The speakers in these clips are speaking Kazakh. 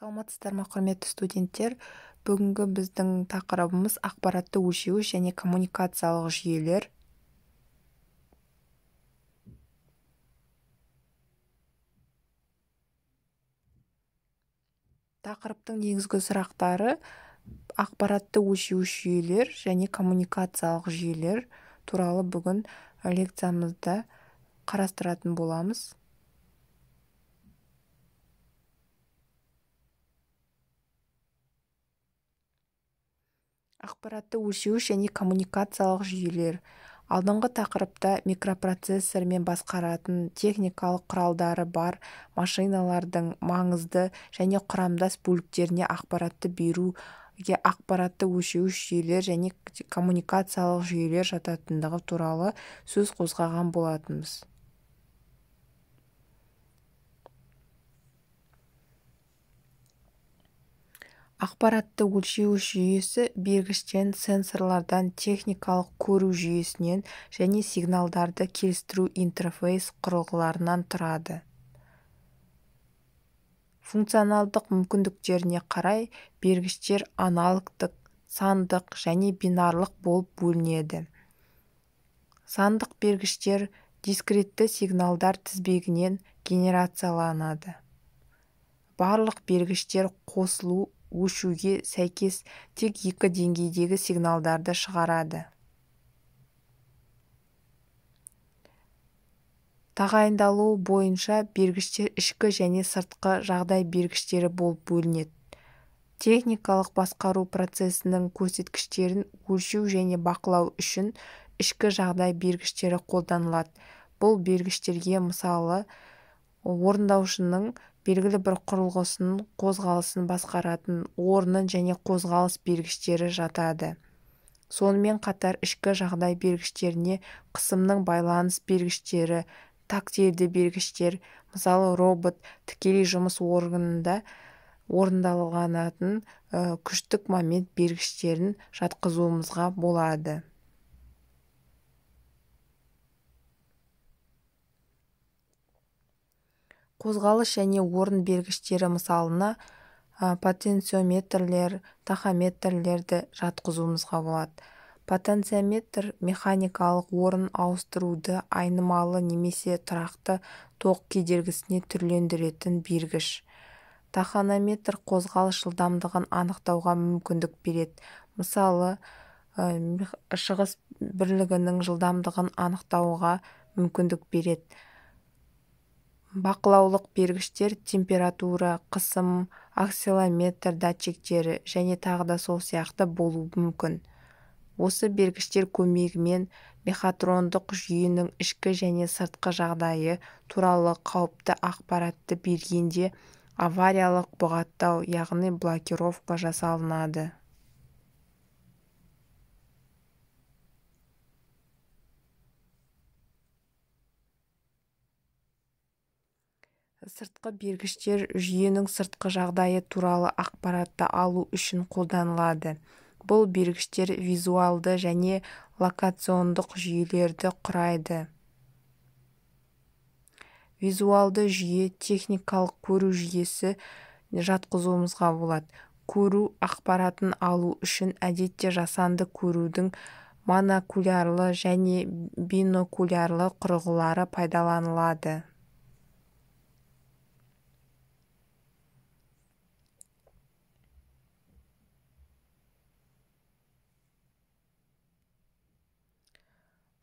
саламатсыздар ма құрметті студенттер бүгінгі біздің тақырыбымыз ақпаратты өлшеу және коммуникациялық жүйелер тақырыптың негізгі сұрақтары ақпаратты өлшеуіш жүйелер және коммуникациялық жүйелер туралы бүгін лекциямызда қарастыратын боламыз ақпаратты өлшеуіш және коммуникациялық жүйелер алдыңғы тақырыпта микропроцессормен басқаратын техникалық құралдары бар машиналардың маңызды және құрамдас бөліктеріне ақпаратты беруге ақпаратты өлшеуіш жүйелер және коммуникациялық жүйелер жататындығы туралы сөз қозғаған болатынбыз ақпаратты өлшеу жүйесі бергіштен сенсорлардан техникалық көру жүйесінен және сигналдарды келістіру интерфейс құрылғыларынан тұрады функционалдық мүмкіндіктеріне қарай бергіштер аналогтық сандық және бинарлық болып бөлінеді сандық бергіштер дискретті сигналдар тізбегінен генерацияланады барлық бергіштер қосылу өшуге сәйкес тек екі деңгейдегі сигналдарды шығарады тағайындалуы бойынша бергіштер ішкі және сыртқы жағдай бергіштері болып бөлінеді техникалық басқару процесінің көрсеткіштерін өлшеу және бақылау үшін ішкі жағдай бергіштері қолданылады бұл бергіштерге мысалы орындаушының белгілі бір құрылғысының қозғалысын басқаратын орнын және қозғалыс бергіштері жатады сонымен қатар ішкі жағдай бергіштеріне қысымның байланыс бергіштері тактильді белгіштер, мысалы робот тікелей жұмыс орнында ә, күштік момент бергіштерін жатқызуымызға болады қозғалыс және орын бергіштері мысалына потенциометрлер тахометрлерді жатқызуымызға болады потенциометр механикалық орын ауыстыруды айнымалы немесе тұрақты тоқ кедергісіне түрлендіретін бергіш тахонометр қозғалыс жылдамдығын анықтауға мүмкіндік береді мысалы шығыс бірлігінің жылдамдығын анықтауға мүмкіндік береді бақылаулық бергіштер температура қысым акселометр датчиктері және тағы да сол сияқты болуы мүмкін осы бергіштер көмегімен мехатрондық жүйенің ішкі және сыртқы жағдайы туралы қауіпті ақпаратты бергенде авариялық бұғаттау яғни блокировка жасалынады сыртқы бергіштер жүйенің сыртқы жағдайы туралы ақпаратты алу үшін қолданылады бұл бергіштер визуалды және локациондық жүйелерді құрайды визуалды жүйе техникалық көру жүйесі жатқызуымызға болады көру ақпаратын алу үшін әдетте жасанды көрудің монокулярлы және бинокулярлы құрылғылары пайдаланылады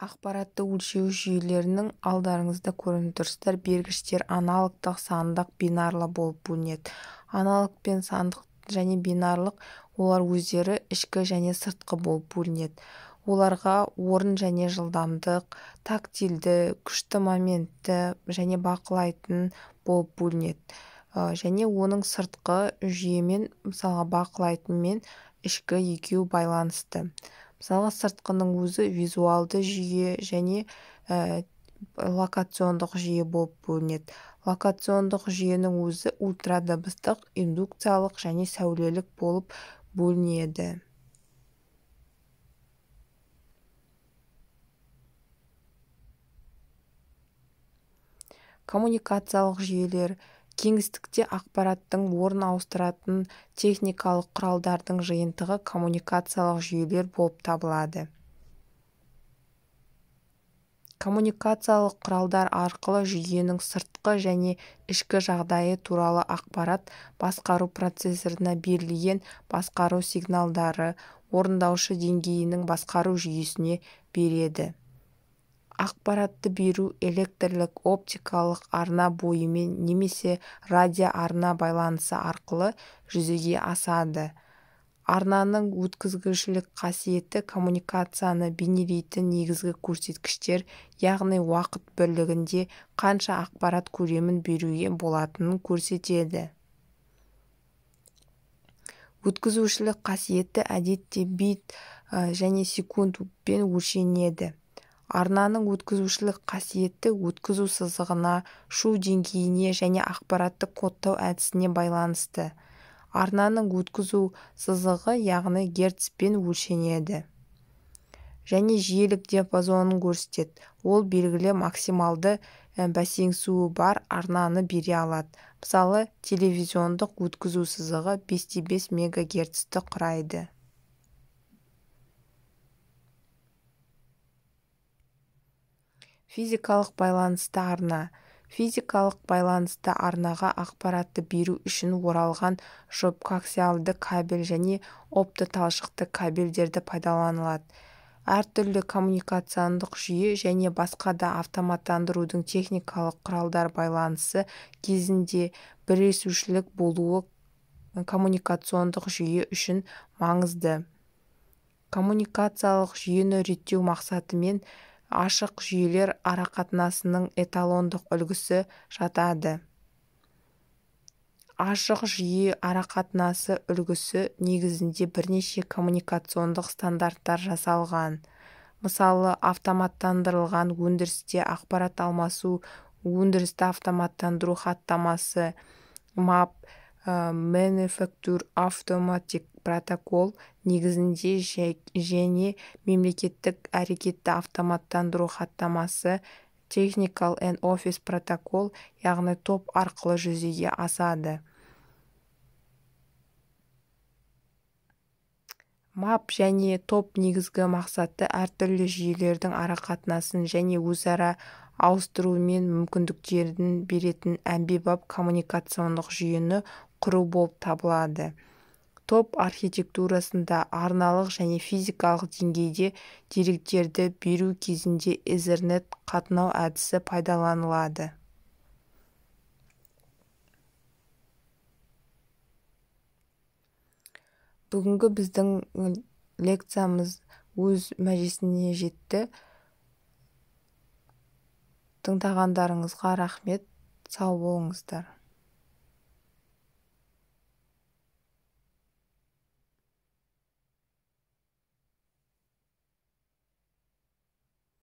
ақпаратты өлшеу жүйелерінің алдарыңызда көрініп тұрсыздар бергіштер аналогтық сандық бинарлы болып бөлінеді аналог пен сандық және бинарлық олар өздері ішкі және сыртқы болып бөлінеді оларға орын және жылдамдық тактильді күшті моментті және бақылайтын болып бөлінеді э, және оның сыртқы жүйемен мысалға бақылайтын мен ішкі екеуі байланысты мысалы сыртқының өзі визуалды жүйе және ә, локациондық жүйе болып бөлінеді локациондық жүйенің өзі ультрадыбыстық индукциялық және сәулелік болып бөлінеді коммуникациялық жүйелер кеңістікте ақпараттың орын ауыстыратын техникалық құралдардың жиынтығы коммуникациялық жүйелер болып табылады коммуникациялық құралдар арқылы жүйенің сыртқы және ішкі жағдайы туралы ақпарат басқару процессорына берілген басқару сигналдары орындаушы деңгейінің басқару жүйесіне береді ақпаратты беру электрлік оптикалық арна бойымен немесе радиоарна байланысы арқылы жүзеге асады арнаның өткізгішілік қасиеті коммуникацияны бейнелейтін негізгі көрсеткіштер яғни уақыт бірлігінде қанша ақпарат көлемін беруге болатынын көрсетеді Өткізушілік қасиеті әдетте бит және секундпен өлшенеді арнаның өткізушілік қасиеті өткізу сызығына шу деңгейіне және ақпаратты кодтау әдісіне байланысты арнаның өткізу сызығы яғни герцпен өлшенеді және жиелік диапазонын көрсетеді ол белгілі максималды бәсеңсуі бар арнаны бере алады мысалы телевизиондық өткізу сызығы 5,5 мегагерцті құрайды физикалық байланысты арна физикалық байланысты арнаға ақпаратты беру үшін оралған коаксиалды кабель және оптоталшықты кабельдерді пайдаланылады әртүрлі коммуникациондық жүйе және басқа да автоматтандырудың техникалық құралдар байланысы кезінде бірлесушілік болуы коммуникациондық жүйе үшін маңызды коммуникациялық жүйені реттеу мақсатымен ашық жүйелер арақатынасының эталондық үлгісі жатады ашық жүйе арақатынасы үлгісі негізінде бірнеше коммуникациондық стандарттар жасалған мысалы автоматтандырылған өндірісте ақпарат алмасу өндірісті автоматтандыру хаттамасы мап ә, автоматик протокол негізінде және мемлекеттік әрекетті автоматтандыру хаттамасы technical and office протокол яғни топ арқылы жүзеге асады мап және топ негізгі мақсаты әртүрлі жүйелердің арақатынасын және өзара ауыстырумен мүмкіндіктерін беретін әмбебап коммуникациондық жүйені құру болып табылады топ архитектурасында арналық және физикалық деңгейде деректерді беру кезінде эзернет қатынау әдісі пайдаланылады бүгінгі біздің лекциямыз өз мәжесіне жетті тыңдағандарыңызға рахмет сау болыңыздар